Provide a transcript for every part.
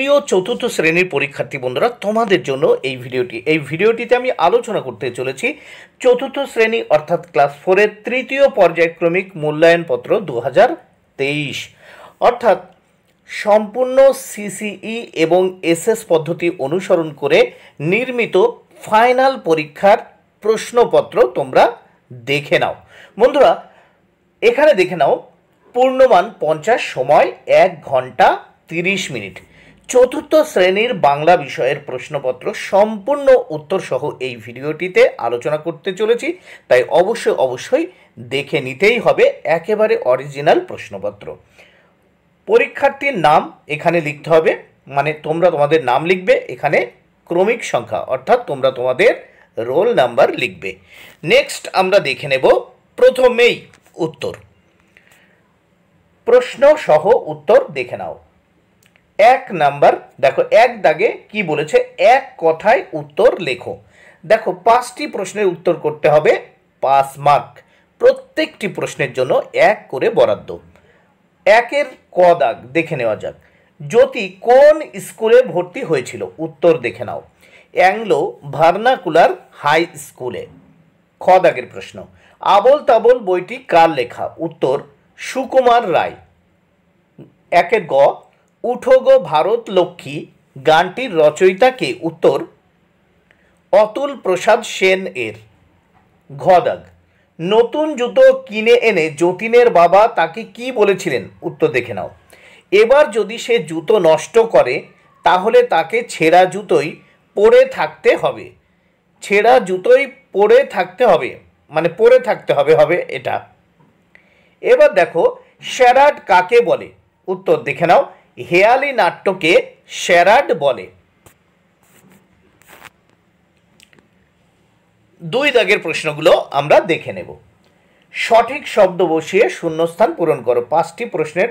প্রিয় চতুর্থ শ্রেণীর পরীক্ষার্থী বন্ধুরা তোমাদের জন্য এই ভিডিওটি এই ভিডিওটিতে আমি আলোচনা করতে চলেছি চতুর্থ শ্রেণী অর্থাৎ ক্লাস ফোরের তৃতীয় পর্যায়ক্রমিক মূল্যায়নপত্র দু তেইশ অর্থাৎ সম্পূর্ণ সিসিই এবং এসএস পদ্ধতি অনুসরণ করে নির্মিত ফাইনাল পরীক্ষার প্রশ্নপত্র তোমরা দেখে নাও বন্ধুরা এখানে দেখে নাও পূর্ণমান পঞ্চাশ সময় এক ঘন্টা তিরিশ মিনিট চতুর্থ শ্রেণীর বাংলা বিষয়ের প্রশ্নপত্র সম্পূর্ণ উত্তর সহ এই ভিডিওটিতে আলোচনা করতে চলেছি তাই অবশ্যই অবশ্যই দেখে নিতেই হবে একেবারে অরিজিনাল প্রশ্নপত্র পরীক্ষার্থীর নাম এখানে লিখতে হবে মানে তোমরা তোমাদের নাম লিখবে এখানে ক্রমিক সংখ্যা অর্থাৎ তোমরা তোমাদের রোল নাম্বার লিখবে নেক্সট আমরা দেখে নেব প্রথমেই উত্তর প্রশ্ন সহ উত্তর দেখে নাও এক নাম্বার দেখো এক দাগে কি বলেছে এক কথায় উত্তর লেখো দেখো পাঁচটি প্রশ্নের উত্তর করতে হবে পাঁচ মার্ক প্রত্যেকটি প্রশ্নের জন্য এক করে বরাদ্দ একের ক দাগ দেখে নেওয়া যাক জ্যোতি কোন স্কুলে ভর্তি হয়েছিল উত্তর দেখে নাও অ্যাংলো ভার্নাকুলার হাই স্কুলে খ দাগের প্রশ্ন আবল তাবল বইটি কার লেখা উত্তর সুকুমার রায় একের গ উঠো গো ভারত লক্ষ্মী গানটির রচয়িতাকে উত্তর অতুল প্রসাদ সেন এর ঘদাগ নতুন জুতো কিনে এনে যতীনের বাবা তাকে কি বলেছিলেন উত্তর দেখে নাও এবার যদি সে জুতো নষ্ট করে তাহলে তাকে ছেঁড়া জুতোই পরে থাকতে হবে ছেঁড়া জুতোই পরে থাকতে হবে মানে পরে থাকতে হবে হবে এটা এবার দেখো শ্যারাট কাকে বলে উত্তর দেখে নাও হেয়ালি নাট্যকে শেরাড বলে দুই দাগের প্রশ্নগুলো আমরা দেখে নেব সঠিক শব্দ বসিয়ে শূন্যস্থান পূরণ করো পাঁচটি প্রশ্নের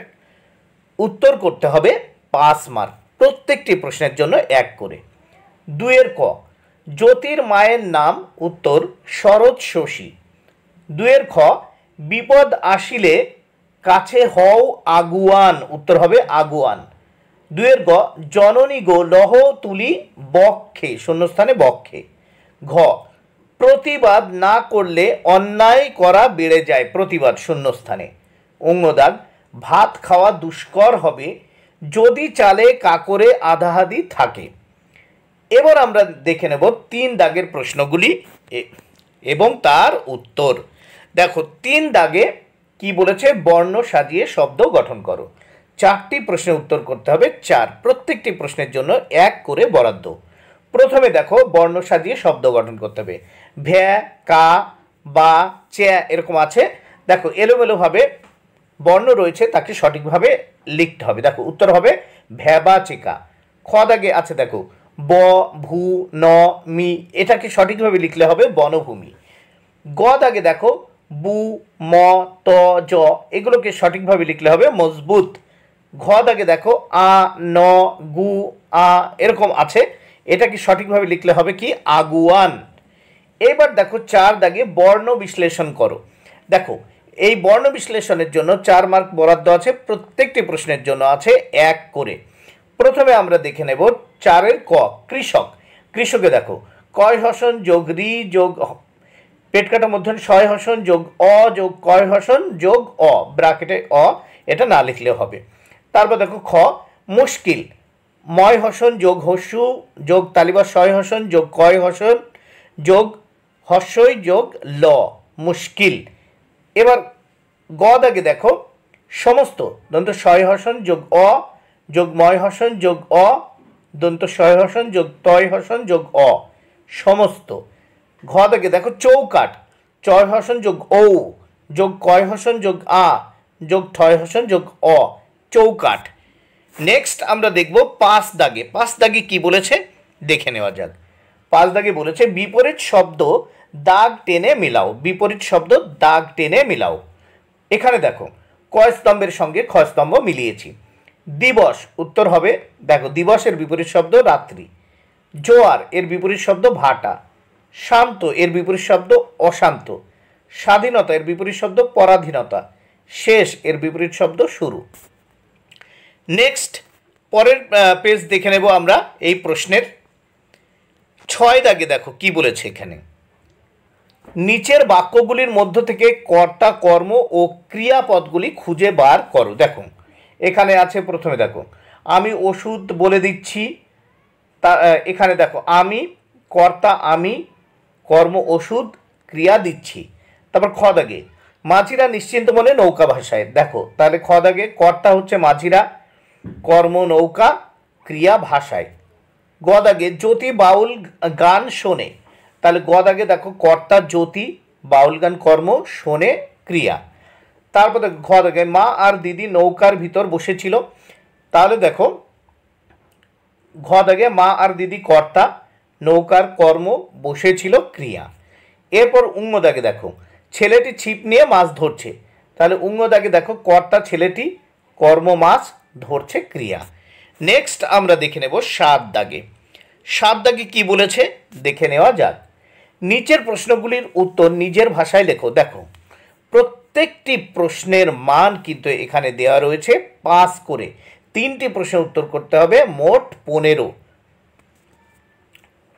উত্তর করতে হবে পাঁচ মার্ক প্রত্যেকটি প্রশ্নের জন্য এক করে দুয়ের ক জ্যোতির মায়ের নাম উত্তর শরৎ শশী দুয়ের খ বিপদ আসিলে কাছে হও আগুয়ান উত্তর হবে আগুয়ান দুয়ের গ জননী গো লহ তুলি বক্ষে শূন্যস্থানে বক্ষে ঘ প্রতিবাদ না করলে অন্যায় করা বেড়ে যায় প্রতিবাদ শূন্যস্থানে অঙ্গদাগ ভাত খাওয়া দুষ্কর হবে যদি চালে কাকরে আধাহাদি থাকে এবার আমরা দেখে নেব তিন দাগের প্রশ্নগুলি এবং তার উত্তর দেখো তিন দাগে কি বলেছে বর্ণ সাজিয়ে শব্দ গঠন করো চারটি প্রশ্নের উত্তর করতে হবে চার প্রত্যেকটি প্রশ্নের জন্য এক করে বরাদ্দ প্রথমে দেখো বর্ণ সাজিয়ে শব্দ গঠন করতে হবে ভ্যা কা বা চ্যা এরকম আছে দেখো এলোমেলোভাবে বর্ণ রয়েছে তাকে সঠিকভাবে লিখতে হবে দেখো উত্তর হবে বা চেকা খদ আগে আছে দেখো ব ভু ন মি এটাকে সঠিকভাবে লিখলে হবে বনভূমি গ আগে দেখো বু ম ত জ এগুলোকে সঠিকভাবে লিখলে হবে মজবুত ঘ দাগে দেখো আ ন গু আ এরকম আছে এটাকে সঠিকভাবে লিখলে হবে কি আগুয়ান এবার দেখো চার দাগে বর্ণ বিশ্লেষণ করো দেখো এই বর্ণ বিশ্লেষণের জন্য চার মার্ক বরাদ্দ আছে প্রত্যেকটি প্রশ্নের জন্য আছে এক করে প্রথমে আমরা দেখে নেব চারের ক কৃষক কৃষকে দেখো কয় হসন যোগ রি যোগ পেট মধ্যন ছয় হসন যোগ অ যোগ কয় হসন যোগ অ ব্রাকেটে অ এটা না লিখলেও হবে তারপর দেখো খ মুশকিল ময় হসন যোগ হসু যোগ তালিবা সয় হসন যোগ কয় হসন যোগ হস্যই যোগ ল মুশকিল এবার গ দাগে দেখো সমস্ত দন্ত সয় হসন যোগ অ যোগ ময় হসন যোগ অ দন্ত সয় হসন যোগ তয় হসন যোগ অ সমস্ত ঘ থেকে দেখো চৌকাট চয় হসন যোগ ও যোগ কয় হসন যোগ আ যোগ ঠয় হসন যোগ অ চৌকাট নেক্সট আমরা দেখব পাঁচ দাগে পাঁচ দাগে কি বলেছে দেখে নেওয়া যাক পাঁচ দাগে বলেছে বিপরীত শব্দ দাগ টেনে মিলাও বিপরীত শব্দ দাগ টেনে মিলাও এখানে দেখো কয় স্তম্ভের সঙ্গে খ স্তম্ভ মিলিয়েছি দিবস উত্তর হবে দেখো দিবসের বিপরীত শব্দ রাত্রি জোয়ার এর বিপরীত শব্দ ভাটা শান্ত এর বিপরীত শব্দ অশান্ত স্বাধীনতা এর বিপরীত শব্দ পরাধীনতা শেষ এর বিপরীত শব্দ শুরু নেক্সট পরের পেজ দেখে নেব আমরা এই প্রশ্নের ছয় দাগে দেখো কি বলেছে এখানে নিচের বাক্যগুলির মধ্য থেকে কর্তা কর্ম ও ক্রিয়াপদগুলি খুঁজে বার করো দেখো এখানে আছে প্রথমে দেখো আমি ওষুধ বলে দিচ্ছি তা এখানে দেখো আমি কর্তা আমি কর্ম ওষুধ ক্রিয়া দিচ্ছি তারপর খ দাগে মাঝিরা নিশ্চিন্ত মনে নৌকা ভাষায় দেখো তাহলে খ দাগে কর্তা হচ্ছে মাঝিরা কর্ম নৌকা ক্রিয়া ভাষায় গদাগে জ্যোতি বাউল গান শোনে তাহলে গদাগে দেখো কর্তা জ্যোতি বাউল গান কর্ম শোনে ক্রিয়া তারপর দেখো ঘদাগে মা আর দিদি নৌকার ভিতর বসেছিল তাহলে দেখো দাগে মা আর দিদি কর্তা নৌকার কর্ম বসেছিল ক্রিয়া এরপর উঙ্গদাকে দেখো ছেলেটি ছিপ নিয়ে মাছ ধরছে তাহলে উঙ্গদাকে দেখো কর্তা ছেলেটি কর্ম মাছ ধরছে ক্রিয়া নেক্সট আমরা দেখে নেব সাত দাগে সাত দাগে কী বলেছে দেখে নেওয়া যাক নিচের প্রশ্নগুলির উত্তর নিজের ভাষায় লেখো দেখো প্রত্যেকটি প্রশ্নের মান কিন্তু এখানে দেওয়া রয়েছে পাস করে তিনটি প্রশ্নের উত্তর করতে হবে মোট পনেরো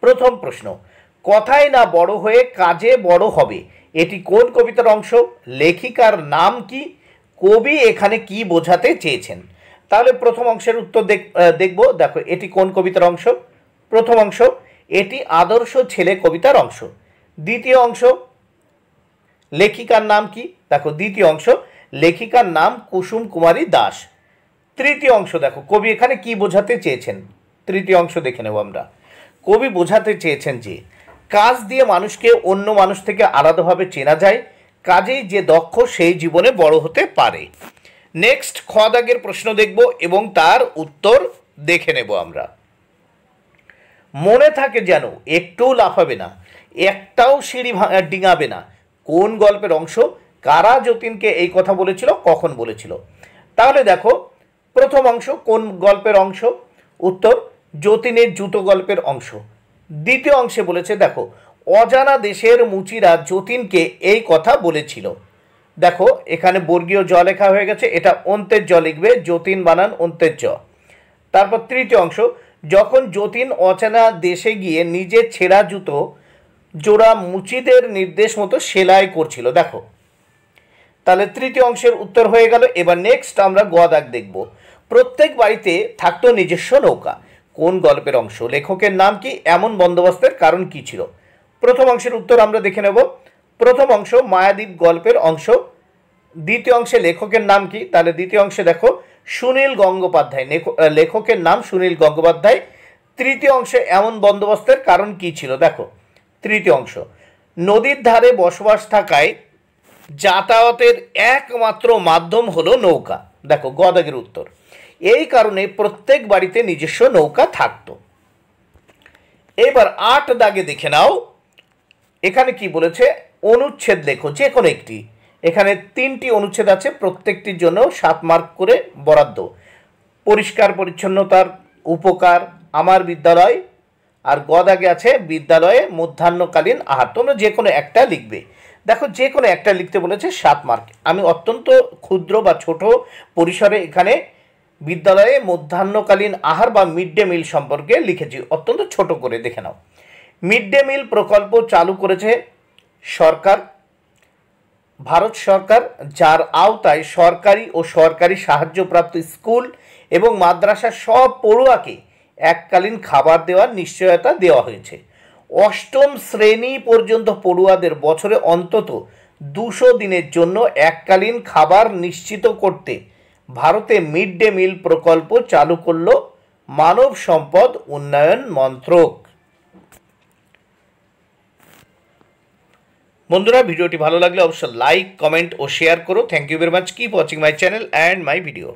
প্রথম প্রশ্ন কথায় না বড় হয়ে কাজে বড় হবে এটি কোন কবিতার অংশ লেখিকার নাম কি কবি এখানে কি বোঝাতে চেয়েছেন তাহলে প্রথম অংশের উত্তর দেখব দেখো এটি কোন কবিতার অংশ প্রথম অংশ এটি আদর্শ ছেলে কবিতার অংশ দ্বিতীয় অংশ লেখিকার নাম কি দেখো দ্বিতীয় অংশ লেখিকার নাম কুসুম কুমারী দাস তৃতীয় অংশ দেখো কবি এখানে কি বোঝাতে চেয়েছেন তৃতীয় অংশ দেখে নেব আমরা কবি বোঝাতে চেয়েছেন যে কাজ দিয়ে মানুষকে অন্য মানুষ থেকে আলাদাভাবে চেনা যায় কাজেই যে দক্ষ সেই জীবনে বড় হতে পারে নেক্সট খ প্রশ্ন দেখব এবং তার উত্তর দেখে নেব আমরা মনে থাকে যেন একটুও লাফাবে না একটাও সিঁড়ি ডিঙাবে না কোন গল্পের অংশ কারা যতীনকে এই কথা বলেছিল কখন বলেছিল তাহলে দেখো প্রথম অংশ কোন গল্পের অংশ উত্তর যতীনের জুতো গল্পের অংশ দ্বিতীয় অংশে বলেছে দেখো অজানা দেশের মুচিরা যতীনকে এই কথা বলেছিল দেখো এখানে বর্গীয় জ লেখা হয়ে গেছে এটা অন্তের জ লিখবে যতীন বানান অন্তের জ তারপর তৃতীয় অংশ যখন যতীন অচেনা দেশে গিয়ে নিজের ছেঁড়া জুতো জোড়া মুচিদের নির্দেশ মতো সেলাই করছিল দেখো তাহলে তৃতীয় অংশের উত্তর হয়ে গেল এবার নেক্সট আমরা গদাগ দেখব প্রত্যেক বাড়িতে থাকতো নিজস্ব নৌকা কোন গল্পের অংশ লেখকের নাম কি এমন বন্দোবস্তের কারণ কি ছিল প্রথম অংশের উত্তর আমরা দেখে নেব প্রথম অংশ মায়াদীপ গল্পের অংশ দ্বিতীয় অংশে লেখকের নাম কি তাহলে দ্বিতীয় অংশে দেখো সুনীল গঙ্গোপাধ্যায় লেখকের নাম সুনীল গঙ্গোপাধ্যায় তৃতীয় অংশে এমন বন্দোবস্তের কারণ কি ছিল দেখো তৃতীয় অংশ নদীর ধারে বসবাস থাকায় যাতায়াতের একমাত্র মাধ্যম হলো নৌকা দেখো গদাগের উত্তর এই কারণে প্রত্যেক বাড়িতে নিজস্ব নৌকা থাকত এবার আট দাগে দেখে নাও এখানে কি বলেছে অনুচ্ছেদ লেখো যে কোনো একটি এখানে তিনটি অনুচ্ছেদ আছে প্রত্যেকটির জন্য সাত মার্ক করে বরাদ্দ পরিষ্কার পরিচ্ছন্নতার উপকার আমার বিদ্যালয় আর গদাগে আছে বিদ্যালয়ে মধ্যাহ্নকালীন আহার তোমরা যে কোনো একটা লিখবে দেখো যে কোনো একটা লিখতে বলেছে সাত মার্ক আমি অত্যন্ত ক্ষুদ্র বা ছোট পরিসরে এখানে বিদ্যালয়ে মধ্যাহ্নকালীন আহার বা মিড ডে মিল সম্পর্কে লিখেছি অত্যন্ত ছোট করে দেখে নাও মিড ডে মিল প্রকল্প চালু করেছে সরকার ভারত সরকার যার আওতায় সরকারি ও সরকারি সাহায্যপ্রাপ্ত স্কুল এবং মাদ্রাসা সব পড়ুয়াকে এককালীন খাবার দেওয়ার নিশ্চয়তা দেওয়া হয়েছে অষ্টম শ্রেণী পর্যন্ত পড়ুয়াদের বছরে অন্তত দুশো দিনের জন্য এককালীন খাবার নিশ্চিত করতে ভারতে মিড ডে মিল প্রকল্প চালু করল মানব সম্পদ উন্নয়ন মন্ত্রক বন্ধুরা ভিডিওটি ভালো লাগলে অবশ্যই লাইক কমেন্ট ও শেয়ার করো thank you very much keep watching my channel and my video